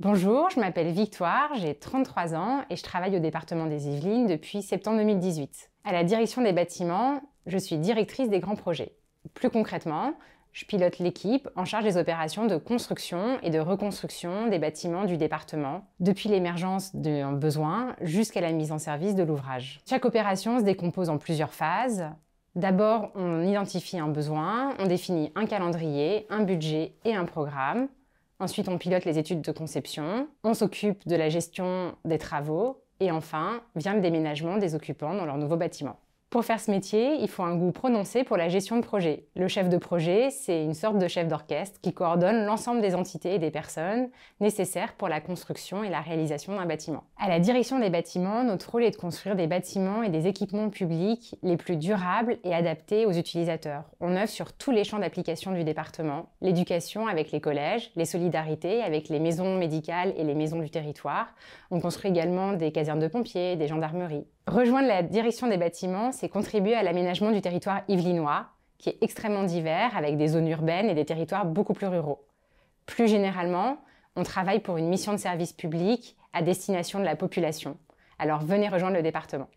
Bonjour, je m'appelle Victoire, j'ai 33 ans et je travaille au département des Yvelines depuis septembre 2018. À la direction des bâtiments, je suis directrice des grands projets. Plus concrètement, je pilote l'équipe en charge des opérations de construction et de reconstruction des bâtiments du département, depuis l'émergence d'un besoin jusqu'à la mise en service de l'ouvrage. Chaque opération se décompose en plusieurs phases. D'abord, on identifie un besoin, on définit un calendrier, un budget et un programme. Ensuite, on pilote les études de conception, on s'occupe de la gestion des travaux et enfin vient le déménagement des occupants dans leur nouveau bâtiment. Pour faire ce métier, il faut un goût prononcé pour la gestion de projet. Le chef de projet, c'est une sorte de chef d'orchestre qui coordonne l'ensemble des entités et des personnes nécessaires pour la construction et la réalisation d'un bâtiment. À la direction des bâtiments, notre rôle est de construire des bâtiments et des équipements publics les plus durables et adaptés aux utilisateurs. On œuvre sur tous les champs d'application du département, l'éducation avec les collèges, les solidarités avec les maisons médicales et les maisons du territoire. On construit également des casernes de pompiers, des gendarmeries. Rejoindre la direction des bâtiments, c'est contribuer à l'aménagement du territoire yvelinois, qui est extrêmement divers, avec des zones urbaines et des territoires beaucoup plus ruraux. Plus généralement, on travaille pour une mission de service public à destination de la population. Alors venez rejoindre le département.